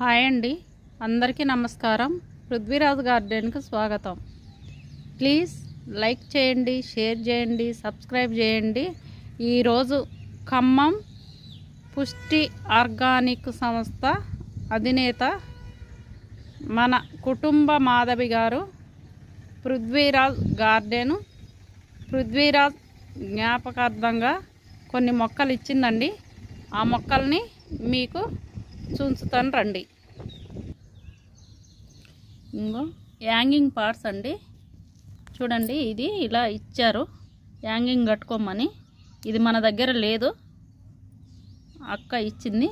hi అండి అందరికీ నమస్కారం పృథ్వీరాజ్ గార్డెన్కి స్వాగతం ప్లీజ్ లైక్ చేయండి షేర్ చేయండి సబ్స్క్రైబ్ చేయండి ఈరోజు ఖమ్మం పుష్టి ఆర్గానిక్ సంస్థ అధినేత మన కుటుంబ మాధవి గారు పృథ్వీరాజ్ గార్డెను పృథ్వీరాజ్ జ్ఞాపకార్థంగా కొన్ని మొక్కలు ఇచ్చిందండి ఆ మొక్కల్ని మీకు చూంచుతాను రండి ఇంకో యాంగింగ్ పార్ట్స్ అండి చూడండి ఇది ఇలా ఇచ్చారు యాంగింగ్ కట్టుకోమని ఇది మన దగ్గర లేదు అక్క ఇచ్చింది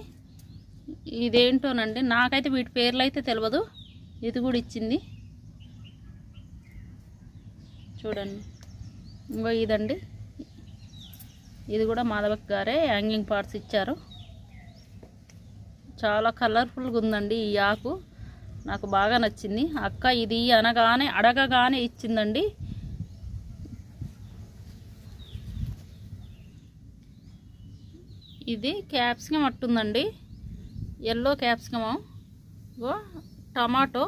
ఇదేంటోనండి నాకైతే వీటి పేర్లు అయితే తెలియదు ఇది కూడా ఇచ్చింది చూడండి ఇంకో ఇదండి ఇది కూడా మాధవక్ గారే యాంగింగ్ పార్ట్స్ ఇచ్చారు చాలా కలర్ఫుల్గా ఉందండి ఈ ఆకు నాకు బాగా నచ్చింది అక్క ఇది అనగానే అడగగానే ఇచ్చిందండి ఇది క్యాప్సికం అట్టుందండి ఎల్లో క్యాప్సికం ఇగో టమాటో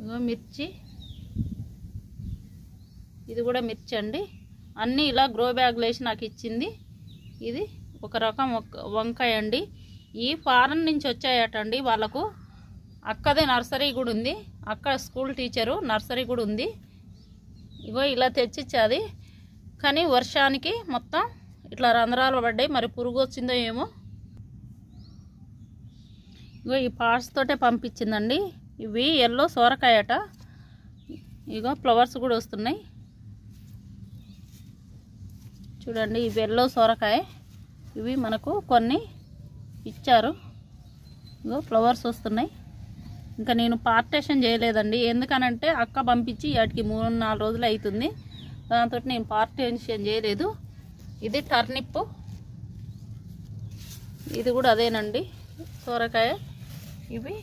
ఇగో మిర్చి ఇది కూడా మిర్చి అండి అన్నీ ఇలా గ్రో బ్యాగ్లు వేసి నాకు ఇచ్చింది ఇది ఒక రకం వంకాయ అండి ఈ ఫారెన్ నుంచి వచ్చాయటండి వాళ్ళకు అక్కదే నర్సరీ కూడా ఉంది అక్కడ స్కూల్ టీచరు నర్సరీ కూడా ఉంది ఇగో ఇలా తెచ్చిచ్చాది కానీ వర్షానికి మొత్తం ఇట్లా రంధ్రాలు పడ్డాయి మరి పురుగు వచ్చిందో ఏమో ఇగో ఈ పార్ట్స్ తోటే పంపించిందండి ఇవి ఎల్లో సోరకాయట ఇగో ఫ్లవర్స్ కూడా వస్తున్నాయి చూడండి ఇవి ఎల్లో సోరకాయ ఇవి మనకు కొన్ని ఇచ్చారు ఇగో ఫ్లవర్స్ వస్తున్నాయి ఇంకా నేను పార్టేషన్ చేయలేదండి ఎందుకనంటే అక్క పంపించి వాటికి మూడు నాలుగు రోజులు అవుతుంది దాంతో నేను పార్టేషన్ చేయలేదు ఇది టర్నిప్ ఇది కూడా అదేనండి సోరకాయ ఇవి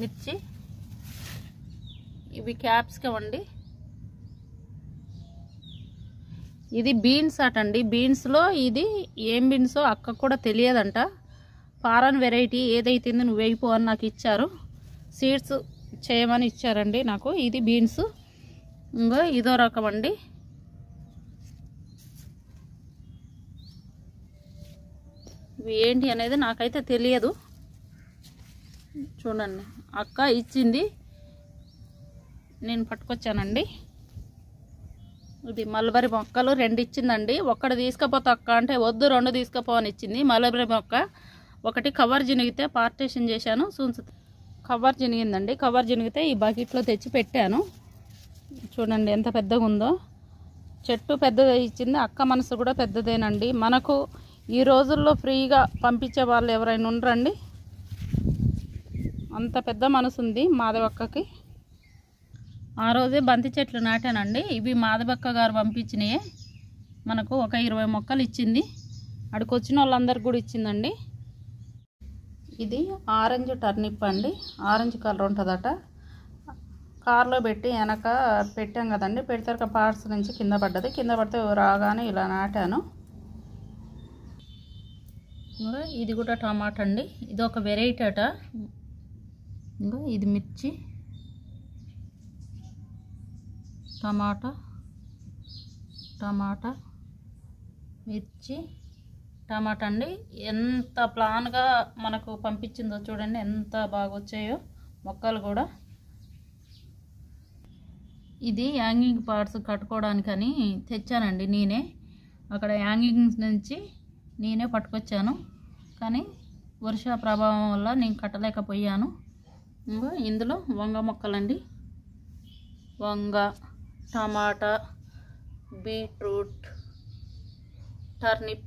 మిర్చి ఇవి క్యాప్సికం అండి ఇది బీన్స్ అటండి బీన్స్లో ఇది ఏం బీన్సో అక్క కూడా తెలియదంట ఫారన్ వెరైటీ ఏదైతే నువ్వు వేయిపో అని నాకు ఇచ్చారు సీడ్స్ చేయమని ఇచ్చారండి నాకు ఇది బీన్స్ ఇంకా ఇదో రకం అండి ఇవి ఏంటి అనేది నాకైతే తెలియదు చూడండి అక్క ఇచ్చింది నేను పట్టుకొచ్చానండి ఇది మల్బరి మొక్కలు రెండు ఇచ్చిందండి ఒక్కటి తీసుకపోతే అక్క అంటే వద్దు రెండు తీసుకపోవని ఇచ్చింది మల్బరి మొక్క ఒకటి కవర్ జినిగితే పార్టీషన్ చేశాను సూన్స్ కవర్ జినిగిందండి కవర్ జినిగితే ఈ బకెట్లో తెచ్చి పెట్టాను చూడండి ఎంత పెద్దగా ఉందో చెట్టు పెద్దదే ఇచ్చింది అక్క మనసు కూడా పెద్దదేనండి మనకు ఈ రోజుల్లో ఫ్రీగా పంపించే వాళ్ళు ఎవరైనా ఉండరండి అంత పెద్ద మనసు ఉంది మాధవక్కకి ఆ రోజే బంతి చెట్లు నాటానండి ఇవి మాధబక్క గారు పంపించినాయి మనకు ఒక ఇరవై మొక్కలు ఇచ్చింది వచ్చిన వాళ్ళందరికి కూడా ఇచ్చిందండి ఇది ఆరెంజ్ టర్నిప్ అండి ఆరెంజ్ కలర్ ఉంటుందట కార్లో పెట్టి వెనక పెట్టాం కదండి పెడితే పార్ట్స్ నుంచి కింద పడ్డది కింద పడితే రాగానే ఇలా నాటాను ఇది కూడా టమాటా అండి ఇది ఒక వెరైటీ అట ఇంకా ఇది మిర్చి టమాటా టమాటా మిర్చి టమాటా అండి ఎంత ప్లాన్గా మనకు పంపించిందో చూడండి ఎంత బాగా వచ్చాయో మొక్కలు కూడా ఇది యాంగింగ్ పార్ట్స్ కట్టుకోవడానికని తెచ్చానండి నేనే అక్కడ యాంగింగ్స్ నుంచి నేనే పట్టుకొచ్చాను కానీ వర్ష ప్రభావం వల్ల నేను కట్టలేకపోయాను ఇందులో వంగ మొక్కలండి వంగ టమాటా బీట్రూట్ టర్నిప్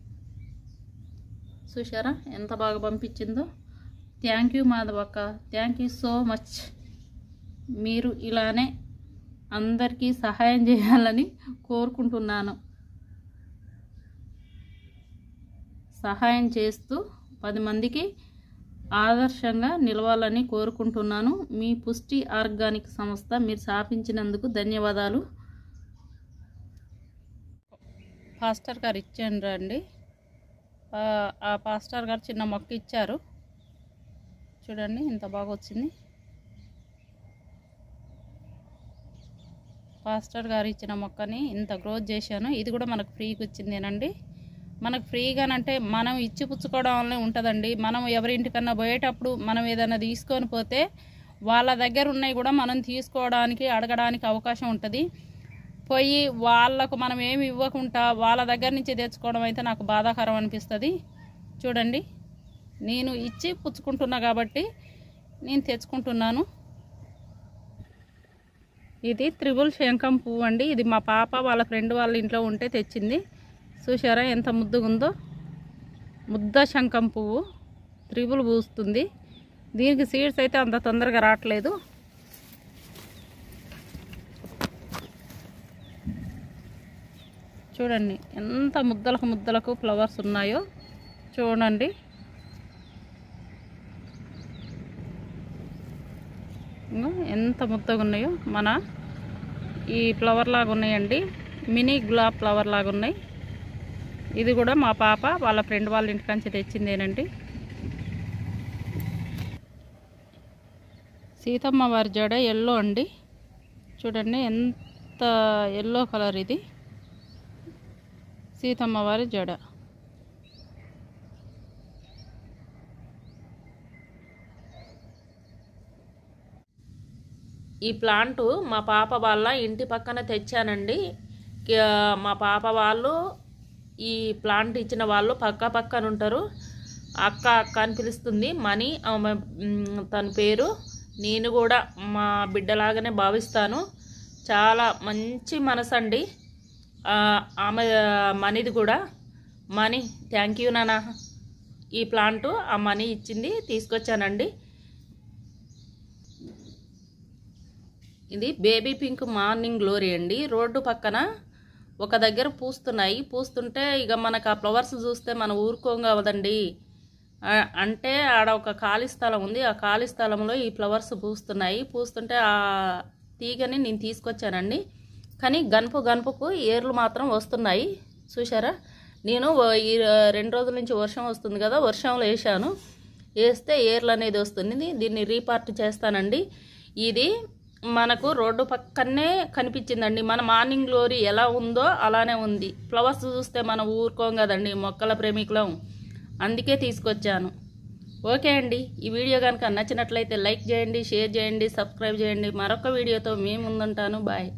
చూసారా ఎంత బాగా పంపించిందో థ్యాంక్ యూ అక్క థ్యాంక్ యూ సో మచ్ మీరు ఇలానే అందరికీ సహాయం చేయాలని కోరుకుంటున్నాను సహాయం చేస్తూ పది మందికి ఆదర్శంగా నిలవాలని కోరుకుంటున్నాను మీ పుష్టి ఆర్గానిక్ సంస్థ మీరు స్థాపించినందుకు ధన్యవాదాలు పాస్టర్ గారు ఇచ్చాను రండి ఆ పాస్టర్ గారు చిన్న మొక్క ఇచ్చారు చూడండి ఇంత బాగా వచ్చింది పాస్టర్ గారు ఇచ్చిన మొక్కని ఇంత గ్రోత్ చేశాను ఇది కూడా మనకు ఫ్రీగా వచ్చిందేనండి మనకు ఫ్రీగానంటే మనం ఇచ్చి పుచ్చుకోవడం వల్లనే ఉంటుందండి మనం ఎవరింటికన్నా పోయేటప్పుడు మనం ఏదైనా తీసుకొని పోతే వాళ్ళ దగ్గర ఉన్నాయి కూడా మనం తీసుకోవడానికి అడగడానికి అవకాశం ఉంటుంది పోయి వాళ్ళకు మనం ఏమి ఇవ్వకుండా వాళ్ళ దగ్గర నుంచి తెచ్చుకోవడం అయితే నాకు బాధాకరం అనిపిస్తుంది చూడండి నేను ఇచ్చి పుచ్చుకుంటున్నా కాబట్టి నేను తెచ్చుకుంటున్నాను ఇది త్రిబుల్ శంఖం పువ్వు అండి ఇది మా పాప వాళ్ళ ఫ్రెండ్ వాళ్ళ ఇంట్లో ఉంటే తెచ్చింది చూసారా ఎంత ముద్దుగా ఉందో ముద్ద శంఖం పువ్వు త్రిబుల్ పూస్తుంది దీనికి సీడ్స్ అయితే అంత తొందరగా రావట్లేదు చూడండి ఎంత ముద్దలకు ముద్దలకు ఫ్లవర్స్ ఉన్నాయో చూడండి ఎంత ముద్దగా ఉన్నాయో మన ఈ ఫ్లవర్ లాగా ఉన్నాయండి మినీ గులాబ్ ఫ్లవర్ లాగా ఉన్నాయి ఇది కూడా మా పాప వాళ్ళ ఫ్రెండ్ వాళ్ళ ఇంటి నుంచి తెచ్చిందేనండి సీతమ్మ వారి జడ ఎల్లో అండి చూడండి ఎంత ఎల్లో కలర్ ఇది సీతమ్మ వారి జడ ఈ ప్లాంటు మా పాప వాళ్ళ ఇంటి పక్కన తెచ్చానండి మా పాప వాళ్ళు ఈ ప్లాంట్ ఇచ్చిన వాళ్ళు పక్క పక్కన ఉంటారు అక్క అక్క అని పిలుస్తుంది మనీ ఆమె తన పేరు నేను కూడా మా బిడ్డలాగానే భావిస్తాను చాలా మంచి మనసు అండి ఆమె మనీది కూడా మనీ థ్యాంక్ యూ నానా ఈ ప్లాంట్ ఆ మనీ ఇచ్చింది తీసుకొచ్చానండి ఇది బేబీ పింక్ మార్నింగ్ గ్లోరీ అండి రోడ్డు పక్కన ఒక దగ్గర పూస్తున్నాయి పూస్తుంటే ఇక మనకు ఆ ఫ్లవర్స్ చూస్తే మనం ఊరుకోగవదండి అంటే ఆడ ఒక ఖాళీ స్థలం ఉంది ఆ ఖాళీ స్థలంలో ఈ ఫ్లవర్స్ పూస్తున్నాయి పూస్తుంటే ఆ తీగని నేను తీసుకొచ్చానండి కానీ గనుపు గనుపుకు ఏర్లు మాత్రం వస్తున్నాయి చూసారా నేను ఈ రెండు రోజుల నుంచి వర్షం వస్తుంది కదా వర్షంలో వేసాను వేస్తే ఏర్లు అనేది వస్తుంది దీన్ని రీపార్ట్ చేస్తానండి ఇది మనకు రోడ్డు పక్కనే కనిపించిందండి మన మార్నింగ్ గ్లోరీ ఎలా ఉందో అలానే ఉంది ఫ్లవర్స్ చూస్తే మనం ఊరుకోం కదండి మొక్కల ప్రేమికులం అందుకే తీసుకొచ్చాను ఓకే అండి ఈ వీడియో కనుక నచ్చినట్లయితే లైక్ చేయండి షేర్ చేయండి సబ్స్క్రైబ్ చేయండి మరొక వీడియోతో మేము ముందుంటాను బాయ్